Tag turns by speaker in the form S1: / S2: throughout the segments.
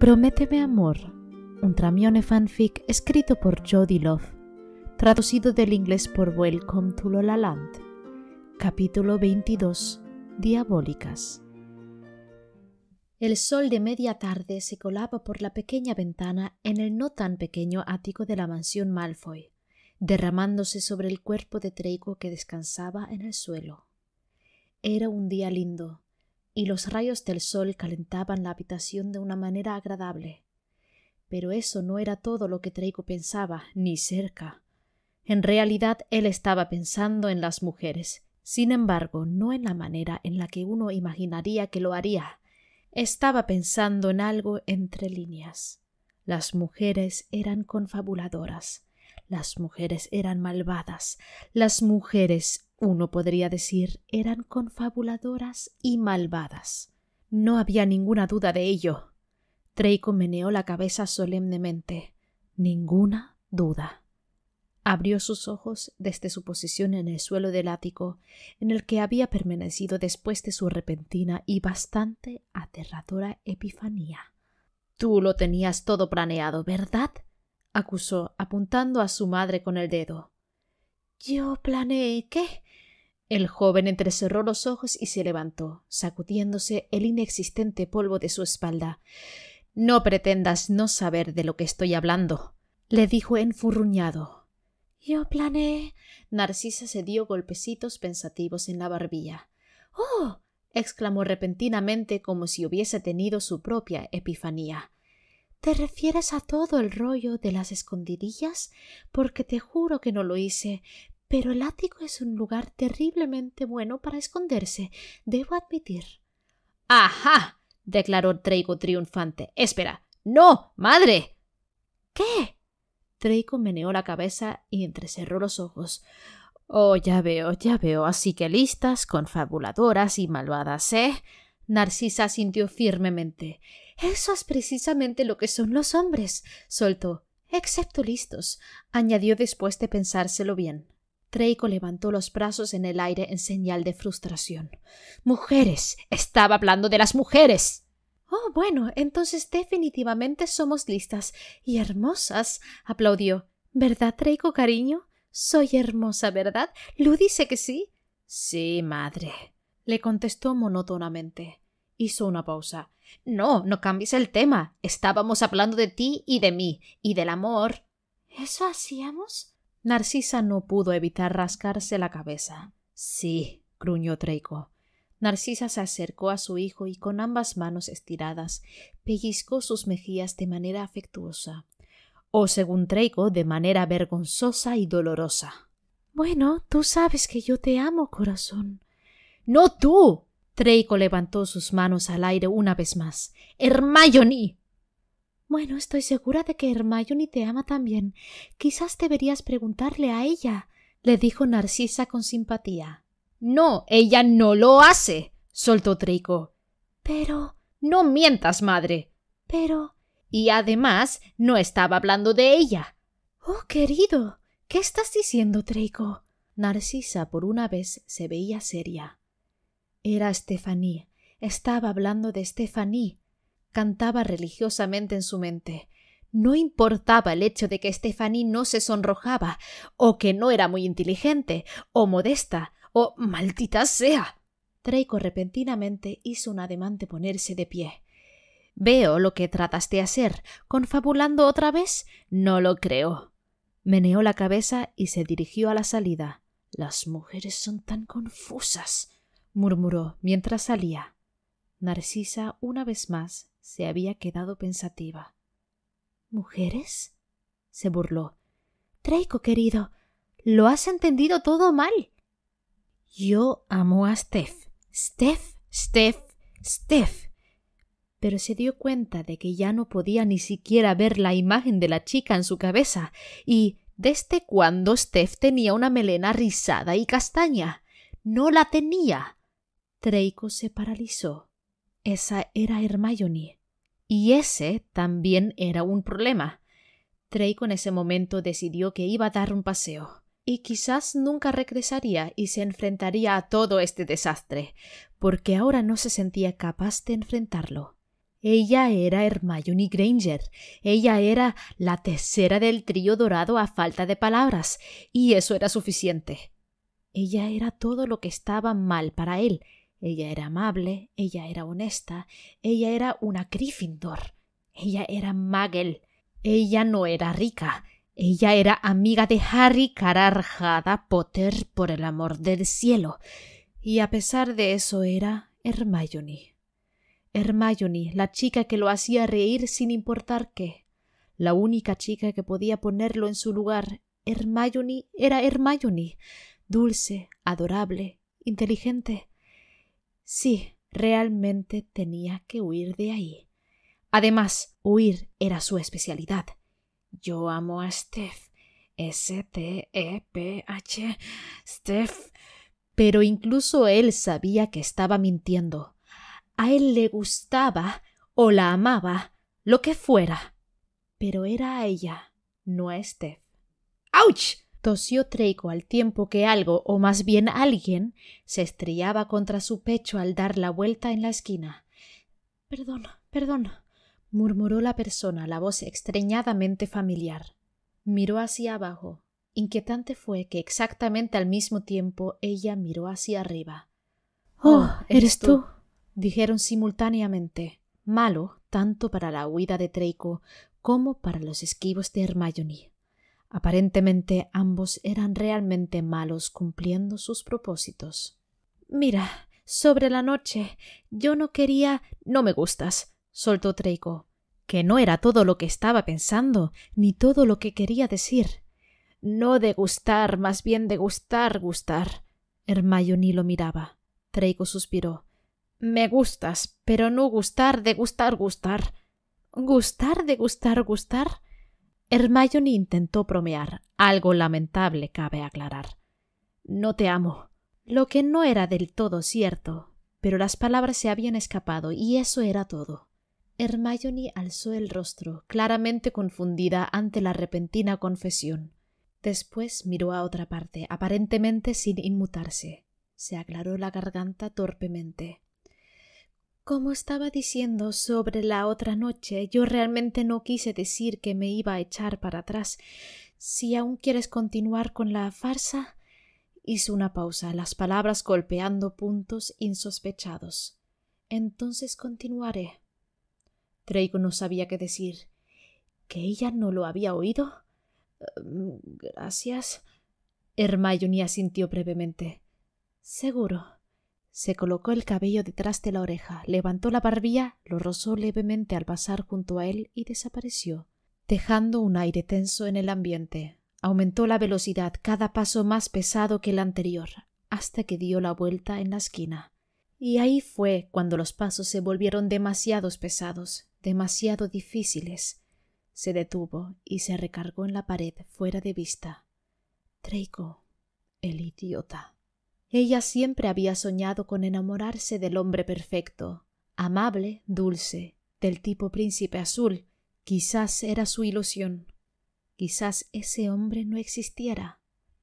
S1: Prométeme amor, un tramione fanfic escrito por Jody Love, traducido del inglés por Welcome to Land. Capítulo 22. Diabólicas. El sol de media tarde se colaba por la pequeña ventana en el no tan pequeño ático de la mansión Malfoy, derramándose sobre el cuerpo de Draco que descansaba en el suelo. Era un día lindo, y los rayos del sol calentaban la habitación de una manera agradable. Pero eso no era todo lo que Draco pensaba, ni cerca. En realidad él estaba pensando en las mujeres, sin embargo, no en la manera en la que uno imaginaría que lo haría. Estaba pensando en algo entre líneas. Las mujeres eran confabuladoras, las mujeres eran malvadas, las mujeres, uno podría decir, eran confabuladoras y malvadas. No había ninguna duda de ello. con meneó la cabeza solemnemente. Ninguna duda. Abrió sus ojos desde su posición en el suelo del ático, en el que había permanecido después de su repentina y bastante aterradora epifanía. Tú lo tenías todo planeado, ¿verdad? acusó, apuntando a su madre con el dedo. Yo planeé qué. El joven entrecerró los ojos y se levantó, sacudiéndose el inexistente polvo de su espalda. No pretendas no saber de lo que estoy hablando, le dijo enfurruñado. Yo planeé. Narcisa se dio golpecitos pensativos en la barbilla. ¡Oh! exclamó repentinamente como si hubiese tenido su propia epifanía. ¿Te refieres a todo el rollo de las escondidillas? Porque te juro que no lo hice. Pero el ático es un lugar terriblemente bueno para esconderse, debo admitir. Ajá. declaró Treigo triunfante. Espera. No. madre. ¿Qué? Treiko meneó la cabeza y entrecerró los ojos. Oh, ya veo, ya veo. Así que listas, confabuladoras y malvadas, ¿eh? Narcisa sintió firmemente. Eso es precisamente lo que son los hombres, soltó. Excepto listos, añadió después de pensárselo bien. Treiko levantó los brazos en el aire en señal de frustración. Mujeres. Estaba hablando de las mujeres. Oh, bueno, entonces definitivamente somos listas y hermosas, aplaudió. ¿Verdad, Treiko, cariño? Soy hermosa, ¿verdad? Lu dice que sí. Sí, madre, le contestó monótonamente. Hizo una pausa. No, no cambies el tema. Estábamos hablando de ti y de mí, y del amor. ¿Eso hacíamos? Narcisa no pudo evitar rascarse la cabeza. Sí, gruñó Treiko. Narcisa se acercó a su hijo y con ambas manos estiradas pellizcó sus mejillas de manera afectuosa, o según Treiko, de manera vergonzosa y dolorosa. Bueno, tú sabes que yo te amo, corazón. No tú. Treiko levantó sus manos al aire una vez más. Hermione. Bueno, estoy segura de que Hermione te ama también. Quizás deberías preguntarle a ella, le dijo Narcisa con simpatía. No, ella no lo hace, soltó Treiko. Pero. No mientas, madre. Pero. Y además, no estaba hablando de ella. Oh, querido. ¿Qué estás diciendo, Treiko? Narcisa por una vez se veía seria. Era Estefanía. Estaba hablando de Estefanía. Cantaba religiosamente en su mente. No importaba el hecho de que Estefanía no se sonrojaba, o que no era muy inteligente, o modesta, o maldita sea. Draco repentinamente hizo un ademán de ponerse de pie. Veo lo que trataste de hacer. ¿Confabulando otra vez? No lo creo. Meneó la cabeza y se dirigió a la salida. Las mujeres son tan confusas murmuró mientras salía. Narcisa una vez más se había quedado pensativa. ¿Mujeres? se burló. traico querido, lo has entendido todo mal. Yo amo a Steph. Steph, Steph, Steph. Pero se dio cuenta de que ya no podía ni siquiera ver la imagen de la chica en su cabeza, y desde cuando Steph tenía una melena rizada y castaña. No la tenía. Treiko se paralizó. Esa era Hermione. Y ese también era un problema. Treiko en ese momento decidió que iba a dar un paseo. Y quizás nunca regresaría y se enfrentaría a todo este desastre, porque ahora no se sentía capaz de enfrentarlo. Ella era Hermione Granger. Ella era la tercera del trío dorado a falta de palabras, y eso era suficiente. Ella era todo lo que estaba mal para él, ella era amable, ella era honesta, ella era una Gryffindor, ella era Magel, ella no era rica, ella era amiga de Harry Cararjada Potter por el amor del cielo, y a pesar de eso era Hermione. Hermione, la chica que lo hacía reír sin importar qué, la única chica que podía ponerlo en su lugar, Hermione era Hermione, dulce, adorable, inteligente, Sí, realmente tenía que huir de ahí. Además, huir era su especialidad. Yo amo a Steph. S-T-E-P-H. Steph. Pero incluso él sabía que estaba mintiendo. A él le gustaba o la amaba, lo que fuera. Pero era a ella, no a Steph. ¡Auch! tosió Treico al tiempo que algo, o más bien alguien, se estrellaba contra su pecho al dar la vuelta en la esquina. Perdón, perdón, murmuró la persona, la voz extrañadamente familiar. Miró hacia abajo. Inquietante fue que exactamente al mismo tiempo ella miró hacia arriba. Oh, oh eres tú, dijeron simultáneamente. Malo tanto para la huida de Treiko como para los esquivos de Hermione. Aparentemente ambos eran realmente malos cumpliendo sus propósitos. Mira, sobre la noche. Yo no quería. No me gustas, soltó Treiko, que no era todo lo que estaba pensando, ni todo lo que quería decir. No de gustar, más bien de gustar, gustar. ni lo miraba. Treiko suspiró. Me gustas, pero no gustar de gustar, gustar. ¿Gustar de gustar, gustar? Hermione intentó bromear, algo lamentable cabe aclarar. No te amo. Lo que no era del todo cierto, pero las palabras se habían escapado y eso era todo. Hermione alzó el rostro, claramente confundida ante la repentina confesión. Después miró a otra parte, aparentemente sin inmutarse. Se aclaró la garganta torpemente. Como estaba diciendo sobre la otra noche, yo realmente no quise decir que me iba a echar para atrás. Si aún quieres continuar con la farsa. Hizo una pausa, las palabras golpeando puntos insospechados. Entonces continuaré. traigo no sabía qué decir. ¿Que ella no lo había oído? Em, gracias. Hermione asintió brevemente. Seguro. Se colocó el cabello detrás de la oreja, levantó la barbilla, lo rozó levemente al pasar junto a él y desapareció, dejando un aire tenso en el ambiente. Aumentó la velocidad, cada paso más pesado que el anterior, hasta que dio la vuelta en la esquina. Y ahí fue cuando los pasos se volvieron demasiados pesados, demasiado difíciles. Se detuvo y se recargó en la pared fuera de vista. Treico, el idiota. Ella siempre había soñado con enamorarse del hombre perfecto, amable, dulce, del tipo príncipe azul. Quizás era su ilusión. Quizás ese hombre no existiera.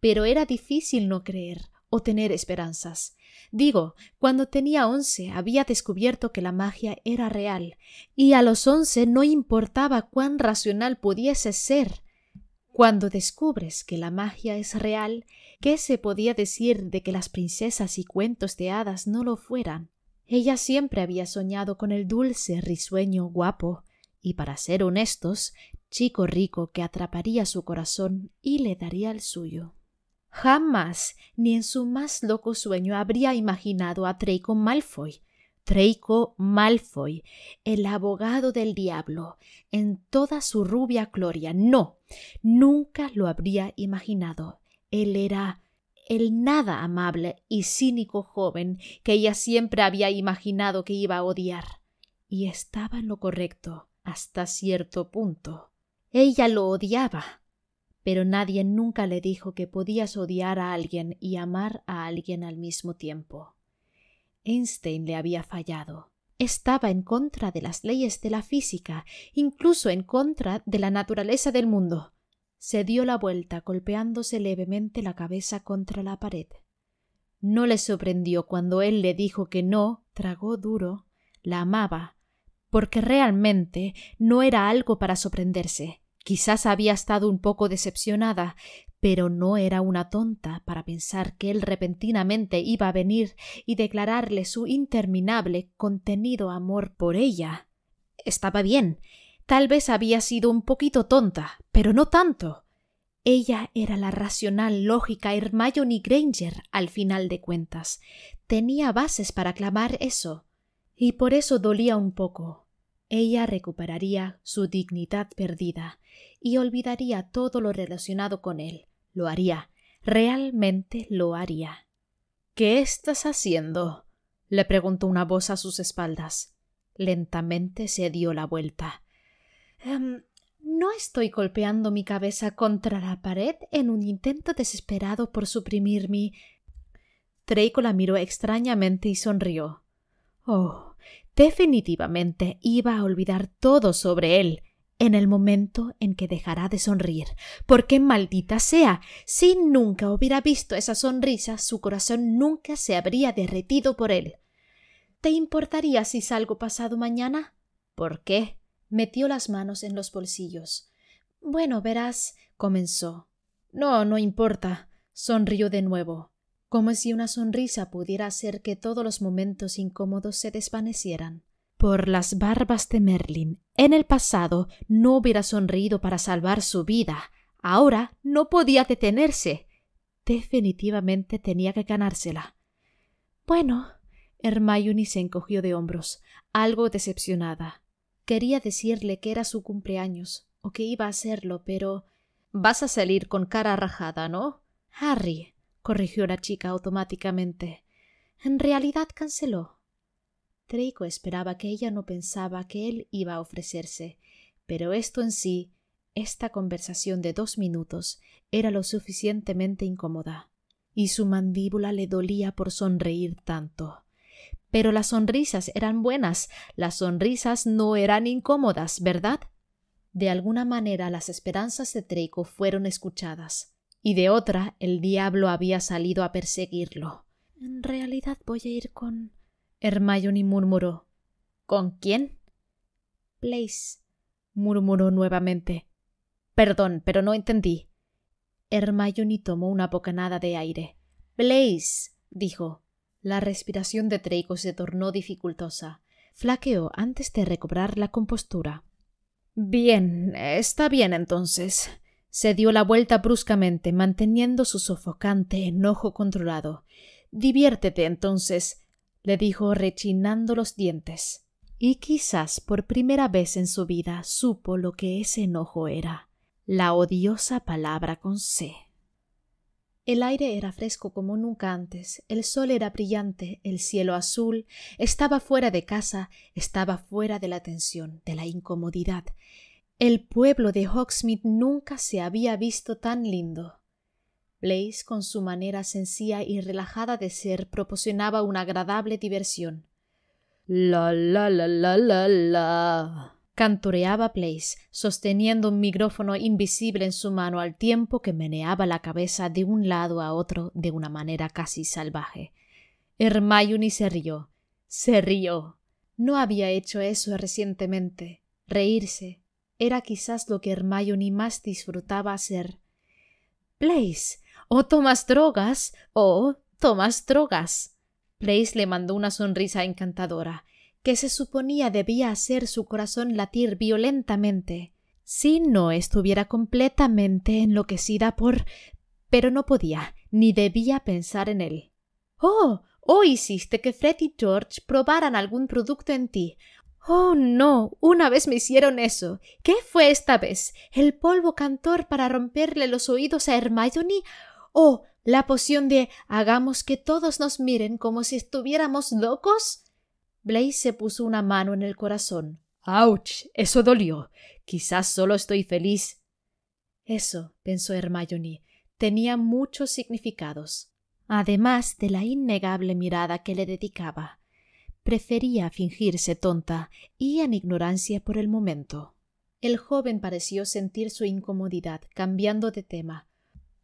S1: Pero era difícil no creer o tener esperanzas. Digo, cuando tenía once había descubierto que la magia era real, y a los once no importaba cuán racional pudiese ser. Cuando descubres que la magia es real, ¿Qué se podía decir de que las princesas y cuentos de hadas no lo fueran? Ella siempre había soñado con el dulce, risueño, guapo, y para ser honestos, chico rico que atraparía su corazón y le daría el suyo. Jamás, ni en su más loco sueño, habría imaginado a Draco Malfoy. Draco Malfoy, el abogado del diablo, en toda su rubia gloria. No, nunca lo habría imaginado. Él era el nada amable y cínico joven que ella siempre había imaginado que iba a odiar. Y estaba en lo correcto hasta cierto punto. Ella lo odiaba, pero nadie nunca le dijo que podías odiar a alguien y amar a alguien al mismo tiempo. Einstein le había fallado. Estaba en contra de las leyes de la física, incluso en contra de la naturaleza del mundo se dio la vuelta golpeándose levemente la cabeza contra la pared. No le sorprendió cuando él le dijo que no, tragó duro, la amaba, porque realmente no era algo para sorprenderse. Quizás había estado un poco decepcionada, pero no era una tonta para pensar que él repentinamente iba a venir y declararle su interminable contenido amor por ella. Estaba bien, Tal vez había sido un poquito tonta, pero no tanto. Ella era la racional, lógica Hermione Granger, al final de cuentas. Tenía bases para clamar eso. Y por eso dolía un poco. Ella recuperaría su dignidad perdida y olvidaría todo lo relacionado con él. Lo haría. Realmente lo haría. ¿Qué estás haciendo? le preguntó una voz a sus espaldas. Lentamente se dio la vuelta. Em, ¿No estoy golpeando mi cabeza contra la pared en un intento desesperado por suprimir mi. Draco la miró extrañamente y sonrió. Oh, definitivamente iba a olvidar todo sobre él en el momento en que dejará de sonreír, porque maldita sea, si nunca hubiera visto esa sonrisa, su corazón nunca se habría derretido por él. ¿Te importaría si salgo pasado mañana? ¿Por qué? Metió las manos en los bolsillos. Bueno, verás, comenzó. No, no importa, sonrió de nuevo, como si una sonrisa pudiera hacer que todos los momentos incómodos se desvanecieran. Por las barbas de Merlin, en el pasado no hubiera sonreído para salvar su vida. Ahora no podía detenerse. Definitivamente tenía que ganársela. Bueno, Hermione se encogió de hombros, algo decepcionada. Quería decirle que era su cumpleaños, o que iba a hacerlo, pero. Vas a salir con cara rajada, ¿no? Harry, corrigió la chica automáticamente. En realidad canceló. Draco esperaba que ella no pensaba que él iba a ofrecerse, pero esto en sí, esta conversación de dos minutos, era lo suficientemente incómoda, y su mandíbula le dolía por sonreír tanto. Pero las sonrisas eran buenas, las sonrisas no eran incómodas, ¿verdad? De alguna manera las esperanzas de Draco fueron escuchadas, y de otra el diablo había salido a perseguirlo. En realidad voy a ir con. Hermione murmuró. ¿Con quién? Blaze. murmuró nuevamente. Perdón, pero no entendí. Hermione tomó una bocanada de aire. Blaze, dijo. La respiración de Treiko se tornó dificultosa. Flaqueó antes de recobrar la compostura. Bien, está bien entonces. Se dio la vuelta bruscamente, manteniendo su sofocante enojo controlado. Diviértete entonces, le dijo rechinando los dientes. Y quizás por primera vez en su vida supo lo que ese enojo era, la odiosa palabra con C. El aire era fresco como nunca antes, el sol era brillante, el cielo azul, estaba fuera de casa, estaba fuera de la tensión, de la incomodidad. El pueblo de Hawksmith nunca se había visto tan lindo. Blaze, con su manera sencilla y relajada de ser, proporcionaba una agradable diversión. La la la la la la. Cantoreaba Place, sosteniendo un micrófono invisible en su mano al tiempo que meneaba la cabeza de un lado a otro de una manera casi salvaje. Hermione se rió. Se rió. No había hecho eso recientemente. Reírse. Era quizás lo que Hermione más disfrutaba hacer. Place, o tomas drogas, o tomas drogas. Place le mandó una sonrisa encantadora que se suponía debía hacer su corazón latir violentamente, si no estuviera completamente enloquecida por. pero no podía, ni debía pensar en él. Oh. Oh, hiciste que Fred y George probaran algún producto en ti. Oh, no. Una vez me hicieron eso. ¿Qué fue esta vez? ¿El polvo cantor para romperle los oídos a Hermione? oh, la poción de hagamos que todos nos miren como si estuviéramos locos? Blaise se puso una mano en el corazón. ¡Auch! Eso dolió. Quizás solo estoy feliz. Eso, pensó Hermione, tenía muchos significados, además de la innegable mirada que le dedicaba. Prefería fingirse tonta y en ignorancia por el momento. El joven pareció sentir su incomodidad, cambiando de tema.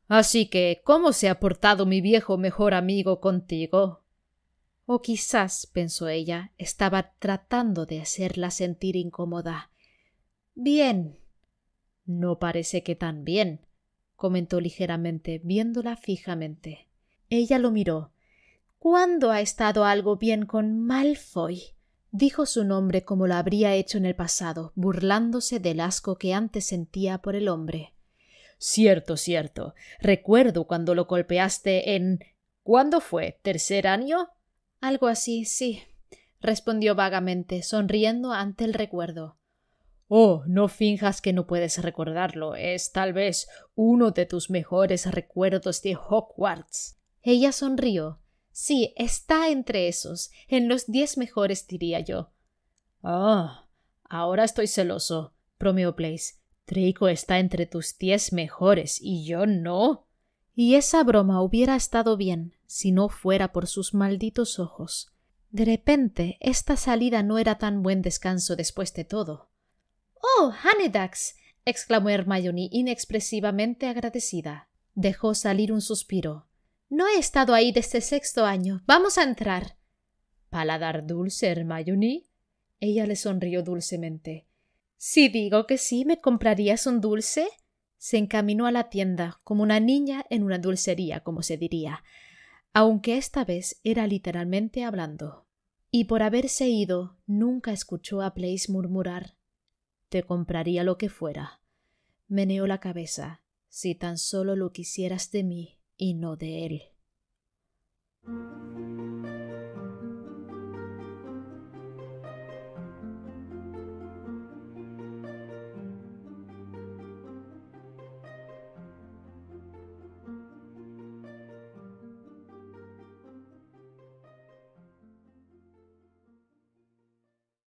S1: Así que, ¿cómo se ha portado mi viejo mejor amigo contigo? O quizás, pensó ella, estaba tratando de hacerla sentir incómoda. Bien. No parece que tan bien, comentó ligeramente, viéndola fijamente. Ella lo miró. ¿Cuándo ha estado algo bien con Malfoy? Dijo su nombre como lo habría hecho en el pasado, burlándose del asco que antes sentía por el hombre. Cierto, cierto. Recuerdo cuando lo golpeaste en. ¿Cuándo fue? ¿Tercer año? Algo así, sí, respondió vagamente, sonriendo ante el recuerdo. Oh, no finjas que no puedes recordarlo. Es tal vez uno de tus mejores recuerdos de Hogwarts. Ella sonrió. Sí, está entre esos, en los diez mejores diría yo. Ah, oh, ahora estoy celoso, bromeó place Trico está entre tus diez mejores y yo no. Y esa broma hubiera estado bien, si no fuera por sus malditos ojos. De repente, esta salida no era tan buen descanso después de todo. ¡Oh, Hanedax! exclamó Hermione inexpresivamente agradecida. Dejó salir un suspiro. No he estado ahí desde sexto año. Vamos a entrar. Paladar dulce, Hermione. Ella le sonrió dulcemente. Si digo que sí, ¿me comprarías un dulce? Se encaminó a la tienda, como una niña en una dulcería, como se diría aunque esta vez era literalmente hablando, y por haberse ido nunca escuchó a Place murmurar Te compraría lo que fuera. Meneó la cabeza, si tan solo lo quisieras de mí y no de él.